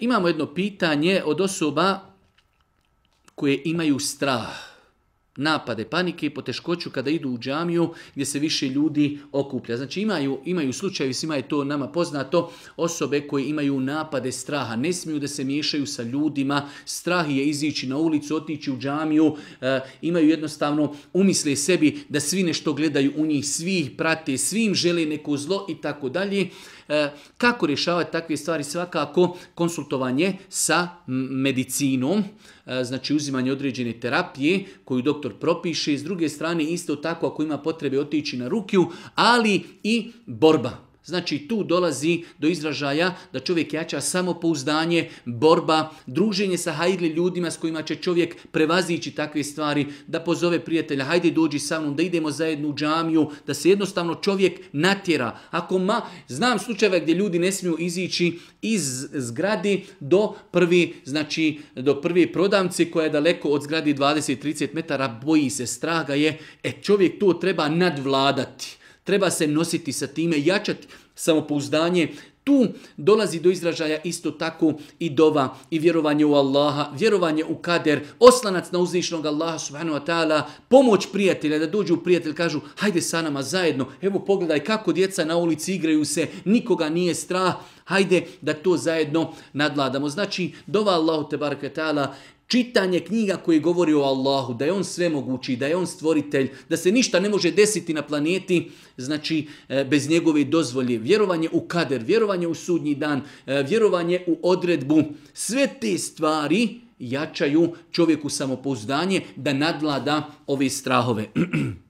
Imamo jedno pitanje od osoba koje imaju strah napade panike i poteškoću kada idu u džamiju gdje se više ljudi okuplja. Znači imaju, imaju slučajevi, svima je to nama poznato, osobe koje imaju napade straha, ne smiju da se miješaju sa ljudima, strah je izići na ulicu, otići u džamiju, eh, imaju jednostavno, umisle sebi da svi nešto gledaju u njih, svi ih prate, svim žele neko zlo i tako dalje. Eh, kako rješavati takve stvari? Svakako konsultovanje sa medicinom, eh, znači uzimanje određene terapije koju doktor doktor propiše, s druge strane isto tako ako ima potrebe otići na rukju, ali i borba. Znači tu dolazi do izražaja da čovjek jača samopouzdanje, borba, druženje sa hajdli ljudima s kojima će čovjek prevazići takve stvari, da pozove prijatelja, hajde dođi sa mnom, da idemo zajedno u džamiju, da se jednostavno čovjek natjera. Ako ma, znam slučajeve gdje ljudi ne smiju izići iz zgradi do prvi, znači do prvi prodavci koja je daleko od zgradi 20-30 metara, boji se, straga je, e čovjek to treba nadvladati. Treba se nositi sa time, jačati samopouzdanje. Tu dolazi do izražaja isto tako i dova i vjerovanje u Allaha, vjerovanje u kader, oslanac na uzvišnog Allaha subhanahu wa ta'ala, pomoć prijatelja, da dođu prijatelj, kažu hajde sa nama zajedno, evo pogledaj kako djeca na ulici igraju se, nikoga nije strah, hajde da to zajedno nadladamo. Znači, dova Allahu te ta'ala čitanje knjiga koje govori o Allahu, da je on mogući, da je on stvoritelj, da se ništa ne može desiti na planeti, znači e, bez njegove dozvolje, vjerovanje u kader, vjerovanje u sudnji dan, e, vjerovanje u odredbu, sve te stvari jačaju čovjeku samopouzdanje da nadlada ove strahove.